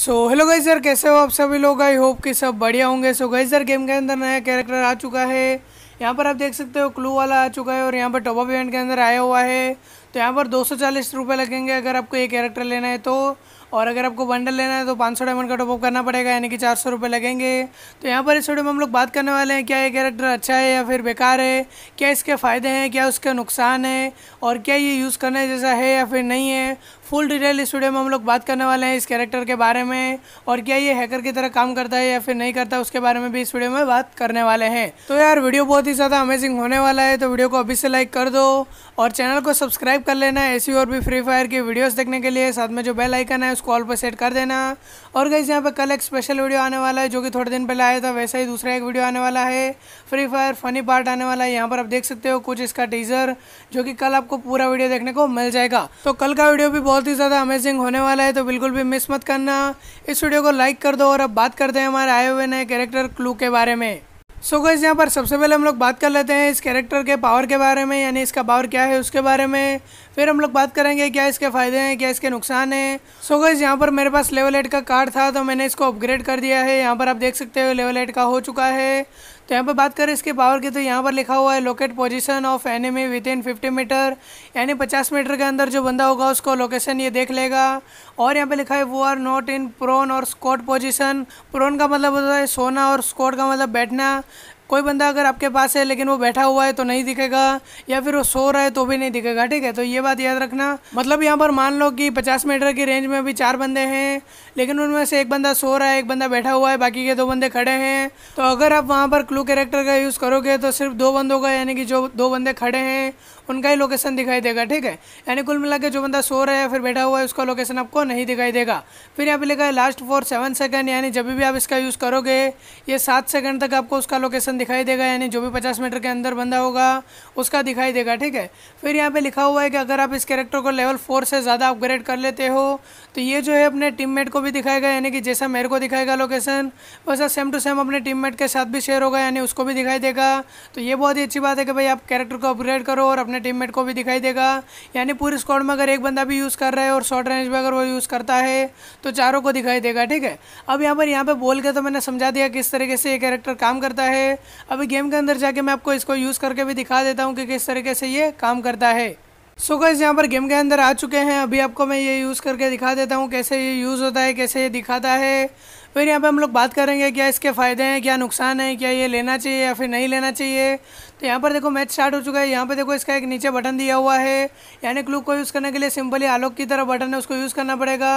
so hello गई sir कैसे हो आप सभी लोग आई होप कि सब बढ़िया होंगे सो गई सर गेम के अंदर नया कैरेक्टर आ चुका है यहाँ पर आप देख सकते हो क्लू वाला आ चुका है और यहाँ पर टॉपअप इवेंट के अंदर आया हुआ है तो यहाँ पर दो सौ लगेंगे अगर आपको ये कैरेक्टर लेना है तो और अगर आपको बंडल लेना है तो 500 डायमंड का टॉपअप करना पड़ेगा यानी कि चार सौ लगेंगे तो यहाँ पर इस वीडियो में हम लोग बात करने वाले हैं क्या ये कैरेक्टर अच्छा है या फिर बेकार है क्या इसके फ़ायदे हैं क्या उसके नुकसान है और क्या ये यूज़ करने जैसा है या फिर नहीं है फुल डिटेल इस वीडियो में हम लोग बात करने वाले हैं इस कैरेक्टर के बारे में और क्या ये हैकर की तरह काम करता है या फिर नहीं करता उसके बारे में भी इस वीडियो में बात करने वाले हैं तो यार वीडियो बहुत ही ज़्यादा अमेजिंग होने वाला है तो वीडियो को अभी से लाइक कर दो और चैनल को सब्सक्राइब कर लेना है ऐसी और भी फ्री फायर की वीडियोज़ देखने के लिए साथ में जो बेल आइकन है उसको ऑल पर सेट कर देना और गई यहाँ पर कल एक स्पेशल वीडियो आने वाला है जो कि थोड़े दिन पहले आया था वैसा ही दूसरा एक वीडियो आने वाला है फ्री फायर फनी पार्ट आने वाला है यहाँ पर आप देख सकते हो कुछ इसका टीजर जो कि कल आपको पूरा वीडियो देखने को मिल जाएगा तो कल का वीडियो भी बहुत ही ज़्यादा अमेजिंग होने वाला है तो बिल्कुल भी मिस मत करना इस वीडियो को लाइक कर दो और अब बात करते हैं हमारे आए हुए नए कैरेक्टर क्लू के बारे में सो so गैस यहाँ पर सबसे पहले हम लोग बात कर लेते हैं इस कैरेक्टर के पावर के बारे में यानी इसका पावर क्या है उसके बारे में फिर हम लोग बात करेंगे क्या इसके फ़ायदे हैं क्या इसके नुकसान हैं सो गैस यहाँ पर मेरे पास लेवल एट का कार्ड था तो मैंने इसको अपग्रेड कर दिया है यहाँ पर आप देख सकते हो लेवल एट का हो चुका है तो यहाँ पर बात करें इसके पावर की तो यहाँ पर लिखा हुआ है locate position of enemy within fifty metre यानी पचास मीटर के अंदर जो बंदा होगा उसको लोकेशन ये देख लेगा और यहाँ पे लिखा है वो आर नॉट इन प्रोन और स्कॉट पोजीशन प्रोन का मतलब होता है सोना और स्कॉट का मतलब बैठना कोई बंदा अगर आपके पास है लेकिन वो बैठा हुआ है तो नहीं दिखेगा या फिर वो सो रहा है तो भी नहीं दिखेगा ठीक है तो ये बात याद रखना मतलब यहाँ पर मान लो कि पचास मीटर की रेंज में अभी चार बंदे हैं लेकिन उनमें से एक बंदा सो रहा है एक बंदा बैठा हुआ है बाकी के दो बंदे खड़े हैं तो अगर आप वहाँ पर क्लू कैरेक्टर का यूज़ करोगे तो सिर्फ दो बंदों का यानी कि जो दो बंदे खड़े हैं उनका ही लोकेशन दिखाई देगा ठीक है यानी कुल मिला जो बंदा सो रहा है फिर बैठा हुआ है उसका लोकेशन आपको नहीं दिखाई देगा फिर यहाँ पे लिखा है लास्ट फॉर सेवन सेकंड यानी जब भी आप इसका यूज़ करोगे ये सात सेकंड तक आपको उसका लोकेशन दिखाई देगा यानी जो भी पचास मीटर के अंदर बंदा होगा उसका दिखाई देगा ठीक है फिर यहाँ पे लिखा हुआ है कि अगर आप इस कैरेक्टर को लेवल फोर से ज़्यादा अपग्रेड कर लेते हो तो ये जो है अपने टीममेट को भी दिखाएगा यानी कि जैसा मेरे को दिखाएगा लोकेशन वैसा सेम टू सेम अपने टीम के साथ भी शेयर होगा यानी उसको भी दिखाई देगा तो ये बहुत ही अच्छी बात है कि भाई आप कैरेक्टर को अपग्रेड करो और अपने टीम को भी दिखाई देगा यानी पूरी स्कॉड में अगर एक बंदा भी यूज़ कर रहा है और शॉर्ट रेंज में अगर वो यूज़ करता है तो चारों को दिखाई देगा ठीक है अब यहाँ पर यहाँ पर बोल के तो मैंने समझा दिया किस तरीके से ये कैरेक्टर काम करता है अभी गेम के अंदर जाके मैं आपको इसको यूज़ करके भी दिखा देता हूँ कि किस तरीके से ये काम करता है सो so गैस यहाँ पर गेम के अंदर आ चुके हैं अभी आपको मैं ये यूज़ करके दिखा देता हूँ कैसे ये यूज़ होता है कैसे ये दिखाता है फिर यहाँ पे हम लोग बात करेंगे क्या इसके फ़ायदे हैं क्या नुकसान है क्या ये लेना चाहिए या फिर नहीं लेना चाहिए तो यहाँ पर देखो मैच स्टार्ट हो चुका है यहाँ पे देखो इसका एक नीचे बटन दिया हुआ है यानी क्लू को यूज़ करने के लिए सिंपली आलोक की तरह बटन है उसको यूज़ करना पड़ेगा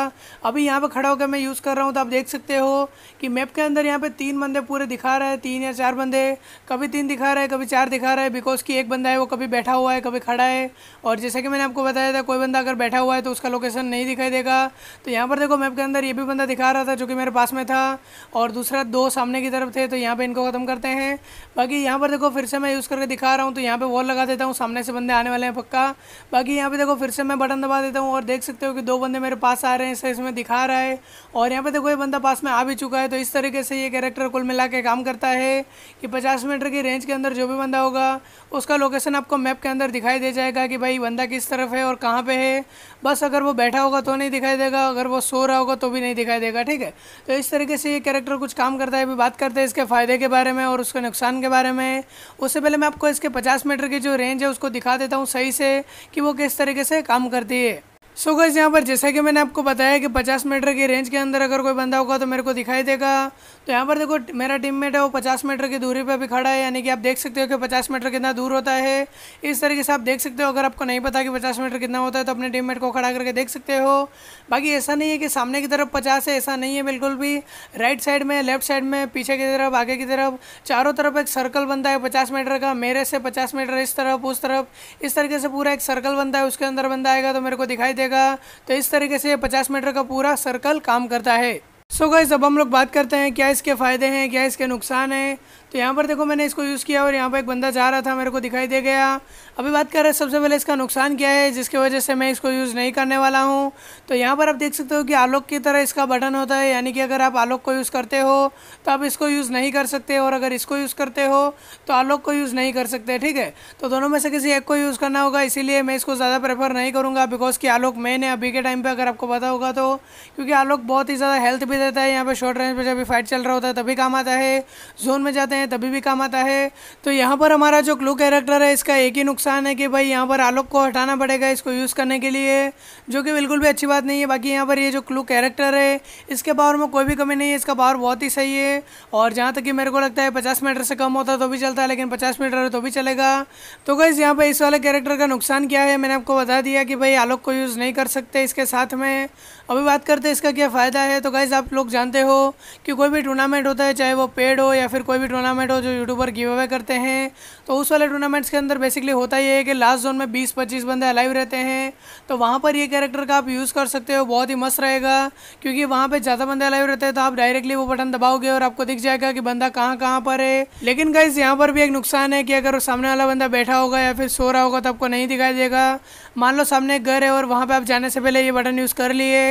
अभी यहाँ पर खड़ा होकर मैं यूज़ कर रहा हूँ तो आप देख सकते हो कि मैप के अंदर यहाँ पर तीन बंदे पूरे दिखा रहे हैं तीन या चार बंदे कभी तीन दिखा रहे हैं कभी चार दिखा रहे हैं बिकॉज की एक बंदा है वो कभी बैठा हुआ है कभी खड़ा है और जैसा कि मैंने आपको बताया था कोई बंदा अगर बैठा हुआ है तो उसका लोकेशन नहीं दिखाई देगा तो यहाँ पर देखो मैप के अंदर ये भी बंदा दिखा रहा था जो कि मेरे पास में में था और दूसरा दो सामने की तरफ थे तो यहाँ पे इनको ख़त्म करते हैं बाकी यहाँ पर देखो फिर से मैं यूज़ करके दिखा रहा हूँ तो यहाँ पे वॉल लगा देता हूँ सामने से बंदे आने वाले हैं पक्का बाकी यहाँ पे देखो फिर से मैं बटन दबा देता हूँ और देख सकते हो कि दो बंदे मेरे पास आ रहे हैं इसे इसमें दिखा रहा है और यहाँ पर देखो ये बंदा पास में आ भी चुका है तो इस तरीके से ये कैरेक्टर कुल मिला के काम करता है कि पचास मीटर की रेंज के अंदर जो भी बंदा होगा उसका लोकेशन आपको मैप के अंदर दिखाई दे जाएगा कि भाई बंदा किस तरफ है और कहाँ पर है बस अगर वो बैठा होगा तो नहीं दिखाई देगा अगर वो सो रहा होगा तो भी नहीं दिखाई देगा ठीक है तो इस तरीके से ये कैरेक्टर कुछ काम करता है अभी बात करते हैं इसके फ़ायदे के बारे में और उसके नुकसान के बारे में उससे पहले मैं आपको इसके पचास मीटर की जो रेंज है उसको दिखा देता हूँ सही से कि वो किस तरीके से काम करती है सो so गैस यहाँ पर जैसा कि मैंने आपको बताया कि 50 मीटर की रेंज के अंदर अगर कोई बंदा होगा तो मेरे को दिखाई देगा तो यहाँ पर देखो मेरा टीम मेट है वो 50 मीटर की दूरी पर भी खड़ा है यानी कि आप देख सकते हो कि 50 मीटर कितना दूर होता है इस तरीके से आप देख सकते हो अगर आपको नहीं पता कि पचास मीटर कितना होता है तो अपने टीम मेट को खड़ा करके देख सकते हो बाकी ऐसा नहीं है कि सामने की तरफ पचास है ऐसा नहीं है बिल्कुल भी राइट साइड में लेफ्ट साइड में पीछे की तरफ आगे की तरफ चारों तरफ एक सर्कल बनता है पचास मीटर का मेरे से पचास मीटर इस तरफ उस तरफ इस तरीके से पूरा एक सर्कल बनता है उसके अंदर बंदा आएगा तो मेरे को दिखाई देगा तो इस तरीके से पचास मीटर का पूरा सर्कल काम करता है सो so गाइज अब हम लोग बात करते हैं क्या इसके फ़ायदे हैं क्या इसके नुकसान हैं तो यहाँ पर देखो मैंने इसको यूज़ किया और यहाँ पर एक बंदा जा रहा था मेरे को दिखाई दे गया अभी बात कर रहे हैं सबसे पहले इसका नुकसान क्या है जिसकी वजह से मैं इसको यूज़ नहीं करने वाला हूँ तो यहाँ पर आप देख सकते हो कि आलोक की तरह इसका बटन होता है यानी कि अगर आप आलोक को यूज़ करते हो तो आप इसको यूज़ नहीं कर सकते और अगर इसको यूज़ करते हो तो आलोक को यूज़ नहीं कर सकते ठीक है तो दोनों में से किसी एक को यूज़ करना होगा इसीलिए मैं इसको ज़्यादा प्रेफर नहीं करूँगा बिकॉज़ कि आलोक मेन है अभी के टाइम पर अगर आपको पता होगा तो क्योंकि आलोक बहुत ही ज़्यादा हेल्थ भी देता है यहाँ पर शॉर्ट रेंज पर जब फाइट चल रहा होता है तभी काम आता है जोन में जाते हैं हैं तभी भी काम आता है तो यहाँ पर हमारा जो क्लू कैरेक्टर है इसका एक ही नुकसान है कि भाई यहाँ पर आलोक को हटाना पड़ेगा इसको यूज़ करने के लिए जो कि बिल्कुल भी अच्छी बात नहीं है बाकी यहाँ पर ये जो क्लू कैरेक्टर है इसके पावर में कोई भी कमी नहीं है इसका पावर बहुत ही सही है और जहाँ तक कि मेरे को लगता है पचास मीटर से कम होता तो भी चलता है लेकिन पचास मीटर तो भी चलेगा तो गैस यहाँ पर इस वाले कैरेक्टर का नुकसान क्या है मैंने आपको बता दिया कि भाई आलोक को यूज़ नहीं कर सकते इसके साथ में अभी बात करते हैं इसका क्या फ़ायदा है तो गाइज आप लोग जानते हो कि कोई भी टूर्नामेंट होता है चाहे वो पेड हो या फिर कोई भी टूर्नामेंट टूर्नामेंट हो जो यूट्यूबर गिव अवे करते हैं तो उस वाले टूर्नामेंट्स के अंदर बेसिकली होता ये है कि लास्ट जोन में बीस पच्चीस बंदे अलाइव रहते हैं तो वहाँ पर ये कैरेक्टर का आप यूज़ कर सकते हो बहुत ही मस्त रहेगा क्योंकि वहाँ पर ज़्यादा बंदे अलाइव रहते हैं तो आप डायरेक्टली वो बटन दबाओगे और आपको दिख जाएगा कि बंदा कहाँ कहाँ पर है लेकिन गाइज यहाँ पर भी एक नुकसान है कि अगर सामने वाला बंदा बैठा होगा या फिर सो रहा होगा तो आपको नहीं दिखाई देगा मान लो सामने एक घर है और वहाँ पर आप जाने से पहले ये बटन यूज़ कर लिए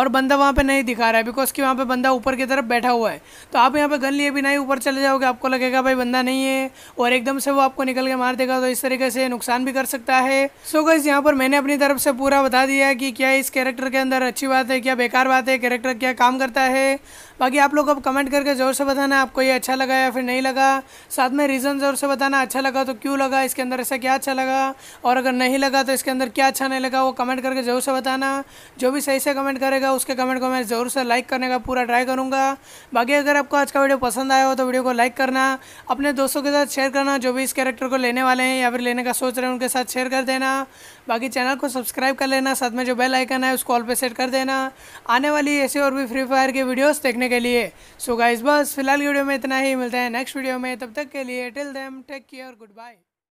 और बंदा वहाँ पर नहीं दिखा रहा है बिकॉज कि वहाँ पर बंदा ऊपर की तरफ बैठा हुआ है तो आप यहाँ पर गन लिए भी नहीं ऊपर चले जाओगे आपको आपको लगेगा भाई बंदा नहीं है और एकदम से वो आपको निकल के मार देगा तो इस तरीके से नुकसान भी कर सकता है सो गई यहाँ पर मैंने अपनी तरफ से पूरा बता दिया कि क्या इस कैरेक्टर के अंदर अच्छी बात है क्या बेकार बात है कैरेक्टर क्या काम करता है बाकी आप लोग अब कमेंट करके ज़ोर से बताना आपको ये अच्छा लगा या फिर नहीं लगा साथ में रीज़न ज़ोर से बताना अच्छा लगा तो क्यों लगा इसके अंदर ऐसा क्या अच्छा लगा और अगर नहीं लगा तो इसके अंदर क्या अच्छा नहीं लगा वो कमेंट करके ज़रूर से बताना जो भी सही से कमेंट करेगा उसके कमेंट को मैं ज़रूर से लाइक करने का पूरा ट्राई करूँगा बाकी अगर आपको आज का वीडियो पसंद आया हो तो वीडियो को लाइक करना अपने दोस्तों के साथ शेयर करना जो भी इस कैरेक्टर को लेने वाले हैं या फिर लेने का सोच रहे हैं उनके साथ शेयर कर देना बाकी चैनल को सब्सक्राइब कर लेना साथ में जो बेल आइकन है उसको ऑल पे सेट कर देना आने वाली ऐसी और भी फ्री फायर की वीडियोस देखने देखने के लिए सो so गाइज बस फिलहाल वीडियो में इतना ही मिलता है नेक्स्ट वीडियो में तब तक के लिए till then take care good bye